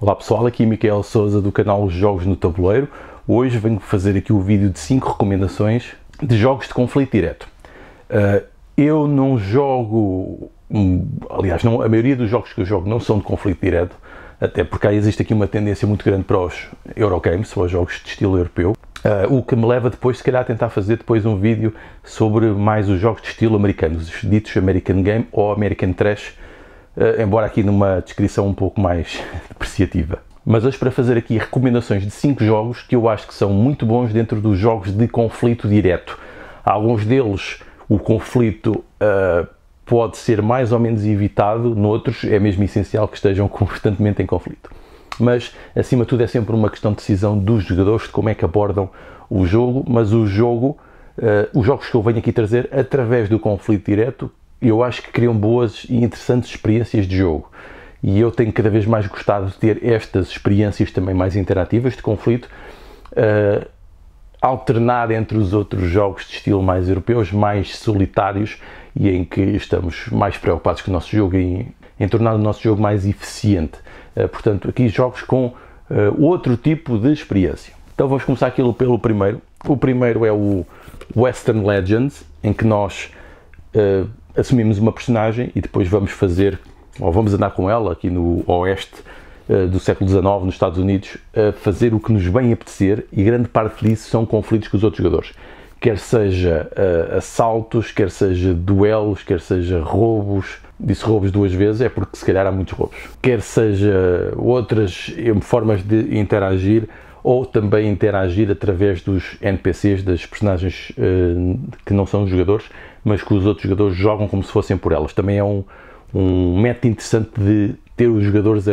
Olá pessoal, aqui é Miquel Souza do canal Jogos no Tabuleiro. Hoje venho fazer aqui o vídeo de 5 recomendações de jogos de conflito direto. Ah, eu não jogo, hum, aliás, não, a maioria dos jogos que eu jogo não são de conflito direto, até porque aí existe aqui uma tendência muito grande para os Eurogames, para os jogos de estilo europeu. Ah, o que me leva depois, se calhar, a tentar fazer depois um vídeo sobre mais os jogos de estilo americano, os ditos American Game ou American Trash, eh, embora aqui numa descrição um pouco mais depreciativa. Mas hoje para fazer aqui recomendações de 5 jogos que eu acho que são muito bons dentro dos jogos de conflito direto. Alguns deles o conflito uh, pode ser mais ou menos evitado, noutros é mesmo essencial que estejam constantemente em conflito. Mas acima de tudo é sempre uma questão de decisão dos jogadores de como é que abordam o jogo, mas o jogo Uh, os jogos que eu venho aqui trazer através do conflito direto eu acho que criam boas e interessantes experiências de jogo. E eu tenho cada vez mais gostado de ter estas experiências também mais interativas de conflito, uh, alternada entre os outros jogos de estilo mais europeus, mais solitários e em que estamos mais preocupados com o nosso jogo e em, em tornar o nosso jogo mais eficiente. Uh, portanto, aqui jogos com uh, outro tipo de experiência. Então vamos começar aquilo pelo primeiro. O primeiro é o Western Legends, em que nós assumimos uma personagem e depois vamos fazer, ou vamos andar com ela aqui no Oeste uh, do século XIX, nos Estados Unidos, a fazer o que nos bem apetecer e grande parte disso são conflitos com os outros jogadores. Quer seja uh, assaltos, quer seja duelos, quer seja roubos. Disse roubos duas vezes, é porque se calhar há muitos roubos. Quer seja outras formas de interagir, ou também interagir através dos NPCs, das personagens uh, que não são os jogadores, mas que os outros jogadores jogam como se fossem por elas. Também é um, um método interessante de ter os jogadores a,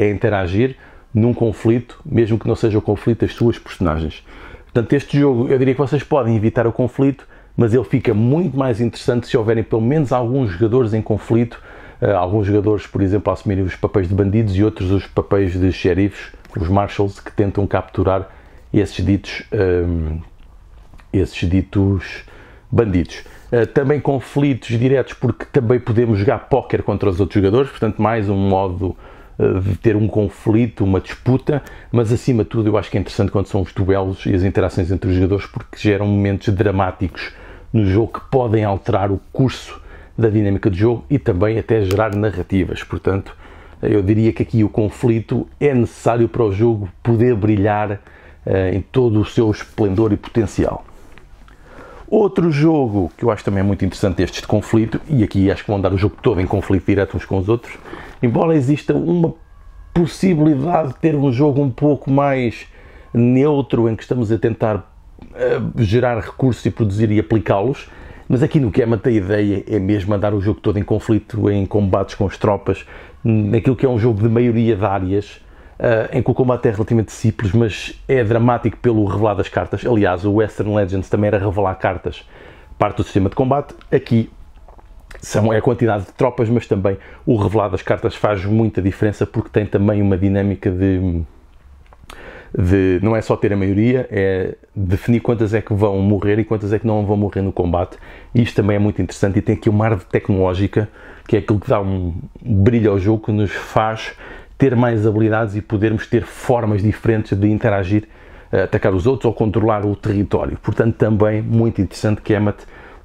a, interagir num conflito, mesmo que não seja o conflito das suas personagens. Portanto, este jogo, eu diria que vocês podem evitar o conflito, mas ele fica muito mais interessante se houverem pelo menos alguns jogadores em conflito, uh, alguns jogadores, por exemplo, assumirem os papéis de bandidos e outros os papéis de xerifes, os marshals que tentam capturar esses ditos, um, esses ditos bandidos. Uh, também conflitos diretos, porque também podemos jogar póquer contra os outros jogadores, portanto, mais um modo eh, de ter um conflito, uma disputa, mas acima de tudo eu acho que é interessante quando são os duelos e as interações entre os jogadores, porque geram momentos dramáticos no jogo que podem alterar o curso da dinâmica do jogo e também até gerar narrativas. Portanto, eu diria que aqui o conflito é necessário para o jogo poder brilhar eh, em todo o seu esplendor e potencial. Outro jogo que eu acho também muito interessante estes de conflito, e aqui acho que vão dar o jogo todo em conflito direto uns com os outros, embora exista uma possibilidade de ter um jogo um pouco mais neutro em que estamos a tentar uh, gerar recursos e produzir e aplicá-los, mas aqui no Kemat a ideia é mesmo andar o jogo todo em conflito, em combates com as tropas, naquilo que é um jogo de maioria de áreas, Uh, em que o combate é relativamente simples, mas é dramático pelo revelar das cartas. Aliás, o Western Legends também era revelar cartas, parte do sistema de combate. Aqui são, é a quantidade de tropas, mas também o revelar das cartas faz muita diferença porque tem também uma dinâmica de de não é só ter a maioria, é definir quantas é que vão morrer e quantas é que não vão morrer no combate. Isto também é muito interessante e tem aqui uma árvore tecnológica que é aquilo que dá um brilho ao jogo, que nos faz ter mais habilidades e podermos ter formas diferentes de interagir, eh, atacar os outros ou controlar o território. Portanto, também muito interessante que é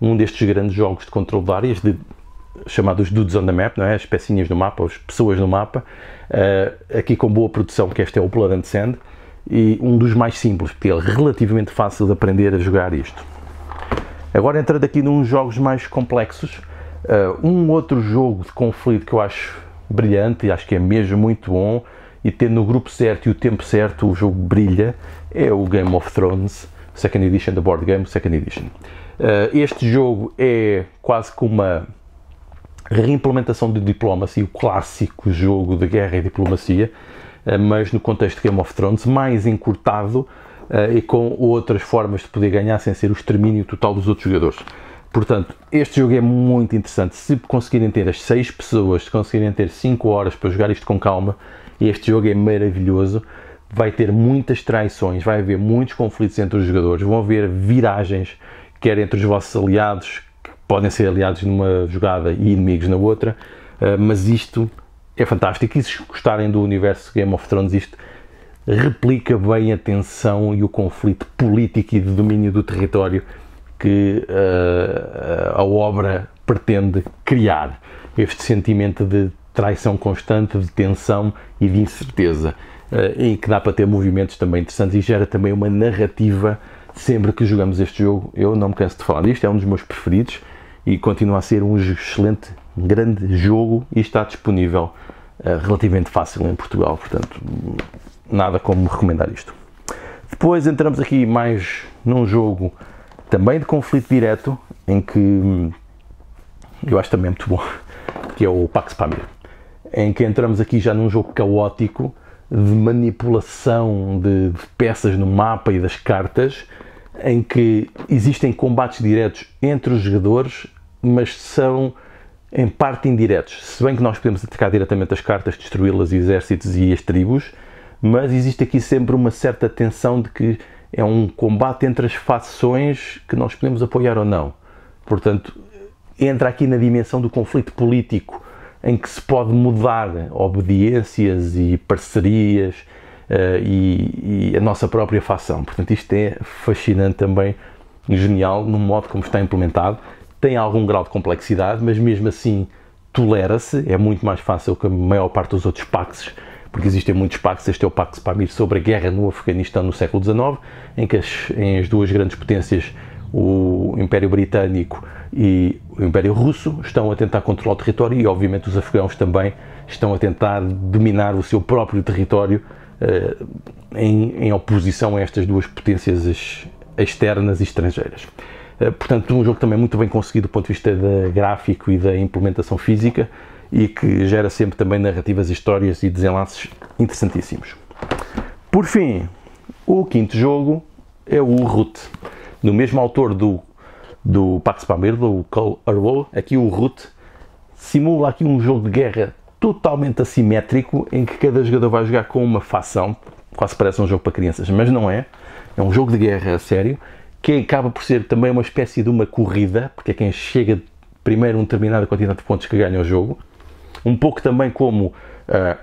um destes grandes jogos de controle de áreas, de, chamados dudes on the map, não é? as pecinhas no mapa, as pessoas no mapa, uh, aqui com boa produção, que este é o Blood and Sand, e um dos mais simples, porque é relativamente fácil de aprender a jogar isto. Agora entrando aqui num jogos mais complexos, uh, um outro jogo de conflito que eu acho brilhante e acho que é mesmo muito bom e tendo o grupo certo e o tempo certo o jogo brilha é o Game of Thrones Second Edition da Board Game Second Edition. Uh, este jogo é quase que uma reimplementação de Diplomacy, o clássico jogo de guerra e diplomacia. Eh, mas no contexto de Game of Thrones, mais encurtado eh, e com outras formas de poder ganhar sem ser o extermínio total dos outros jogadores. Portanto, este jogo é muito interessante. Se conseguirem ter as 6 pessoas, se conseguirem ter 5 horas para jogar isto com calma, este jogo é maravilhoso. Vai ter muitas traições, vai haver muitos conflitos entre os jogadores, vão haver viragens, quer entre os vossos aliados, que podem ser aliados numa jogada e inimigos na outra, eh, mas isto é fantástico. E se gostarem do universo Game of Thrones, isto replica bem a tensão e o conflito político e de domínio do território que uh, a obra pretende criar. Este sentimento de traição constante, de tensão e de incerteza, uh, em que dá para ter movimentos também interessantes e gera também uma narrativa sempre que jogamos este jogo. Eu não me canso de falar disto, é um dos meus preferidos e continua a ser um excelente grande jogo e está disponível uh, relativamente fácil em Portugal, portanto, nada como recomendar isto. Depois entramos aqui mais num jogo também de conflito direto, em que hum, eu acho também muito bom, que é o Pax Pamir, em que entramos aqui já num jogo caótico de manipulação de, de peças no mapa e das cartas, em que existem combates diretos entre os jogadores, mas são em parte indiretos. Se bem que nós podemos atacar diretamente as cartas, destruí-las, exércitos e as tribos, mas existe aqui sempre uma certa tensão de que é um combate entre as facções que nós podemos apoiar ou não. Portanto, entra aqui na dimensão do conflito político, em que se pode mudar obediências e parcerias uh, e, e, a nossa própria facção. Portanto, isto é fascinante também, genial, no modo como está implementado tem algum grau de complexidade, mas mesmo assim tolera-se, é muito mais fácil que a maior parte dos outros paxes, porque existem muitos paxes, este é o Pax Pamir sobre a guerra no Afeganistão no século XIX, em que as, em as duas grandes potências, o Império Britânico e o Império Russo, estão a tentar controlar o território e, obviamente, os afegãos também estão a tentar dominar o seu próprio território eh, em, em oposição a estas duas potências externas e estrangeiras. Eh, portanto, um jogo também muito bem conseguido do ponto de vista de gráfico e da implementação física e que gera sempre também narrativas, histórias e desenlaces interessantíssimos. Por fim, o quinto jogo é o Root, do mesmo autor do, do Pax Palmeiro, o Cole Arrow. Aqui o Root simula aqui um jogo de guerra totalmente assimétrico em que cada jogador vai jogar com uma facção, quase parece um jogo para crianças, mas não é. É um jogo de guerra sério que acaba por ser também uma espécie de uma corrida, porque é quem chega primeiro a uma determinada quantidade de pontos que ganha o jogo. Um pouco também como uh,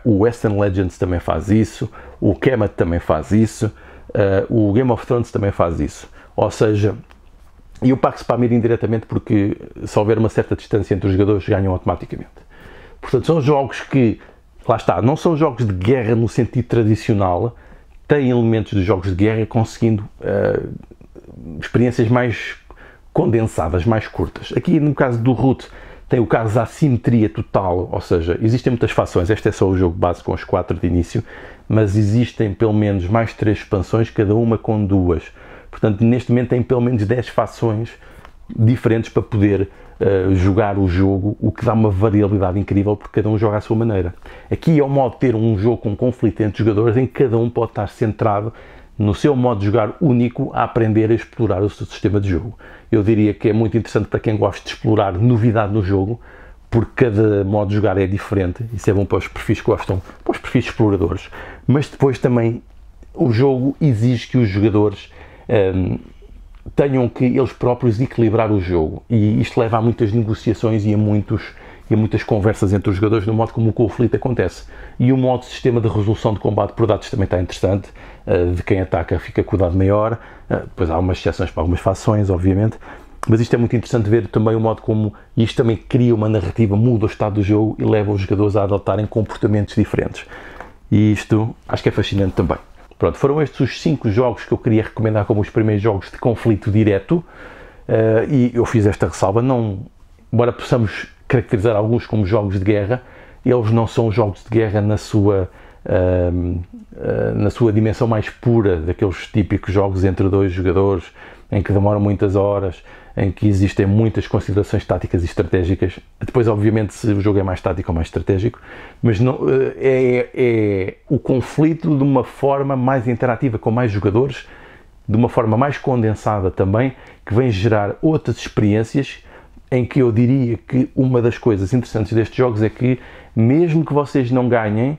o Western Legends também faz isso, o Kemet também faz isso, uh, o Game of Thrones também faz isso. Ou seja, e o Pax Pamir indiretamente, porque se houver uma certa distância entre os jogadores, ganham automaticamente. Portanto, são jogos que, lá está, não são jogos de guerra no sentido tradicional, têm elementos de jogos de guerra, conseguindo uh, experiências mais condensadas, mais curtas. Aqui no caso do root tem o caso da assimetria total, ou seja, existem muitas fações, este é só o jogo base com os quatro de início, mas existem pelo menos mais três expansões, cada uma com duas. Portanto, neste momento tem pelo menos 10 fações diferentes para poder uh, jogar o jogo, o que dá uma variabilidade incrível porque cada um joga à sua maneira. Aqui é o modo de ter um jogo com conflito entre jogadores em que cada um pode estar centrado no seu modo de jogar único, a aprender a explorar o seu sistema de jogo. Eu diria que é muito interessante para quem gosta de explorar novidade no jogo, porque cada modo de jogar é diferente. Isso é bom para os perfis que gostam, para os perfis exploradores. Mas depois também o jogo exige que os jogadores hum, tenham que eles próprios equilibrar o jogo. E isto leva a muitas negociações e a muitos e muitas conversas entre os jogadores no modo como o conflito acontece. E o modo sistema de resolução de combate por dados também está interessante, eh, de quem ataca fica com o dado maior, depois eh, há umas exceções para algumas fações, obviamente, mas isto é muito interessante ver também o modo como isto também cria uma narrativa, muda o estado do jogo e leva os jogadores a adotarem comportamentos diferentes. E isto acho que é fascinante também. Pronto, foram estes os cinco jogos que eu queria recomendar como os primeiros jogos de conflito direto. Uh, e eu fiz esta ressalva, não, embora possamos caracterizar alguns como jogos de guerra, eles não são jogos de guerra na sua, uh, uh, na sua dimensão mais pura, daqueles típicos jogos entre dois jogadores, em que demoram muitas horas, em que existem muitas considerações táticas e estratégicas. Depois, obviamente, se o jogo é mais tático ou mais estratégico, mas não, eh, é, é o conflito de uma forma mais interativa, com mais jogadores, de uma forma mais condensada também, que vem gerar outras experiências em que eu diria que uma das coisas interessantes destes jogos é que, mesmo que vocês não ganhem,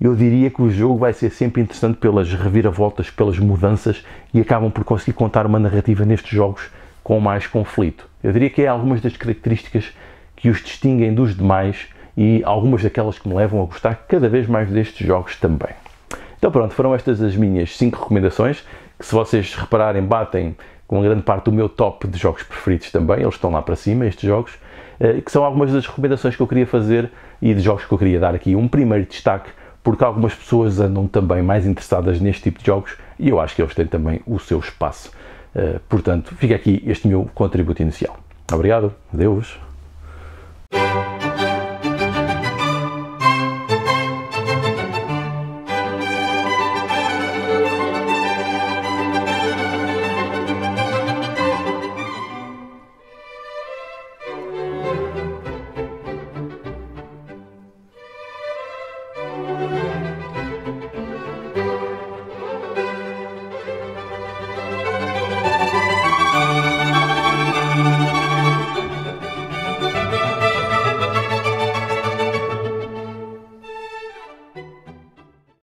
eu diria que o jogo vai ser sempre interessante pelas reviravoltas, pelas mudanças e acabam por conseguir contar uma narrativa nestes jogos com mais conflito. Eu diria que é algumas das características que os distinguem dos demais e algumas daquelas que me levam a gostar cada vez mais destes jogos também. Então pronto, foram estas as minhas 5 recomendações, que se vocês repararem batem uma grande parte do meu top de jogos preferidos também, eles estão lá para cima, estes jogos, eh, que são algumas das recomendações que eu queria fazer e de jogos que eu queria dar aqui. Um primeiro destaque, porque algumas pessoas andam também mais interessadas neste tipo de jogos e eu acho que eles têm também o seu espaço. Eh, portanto, fica aqui este meu contributo inicial. Obrigado, adeus.